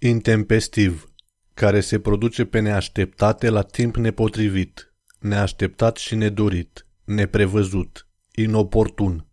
Intempestiv, care se produce pe neașteptate la timp nepotrivit, neașteptat și nedorit, neprevăzut, inoportun.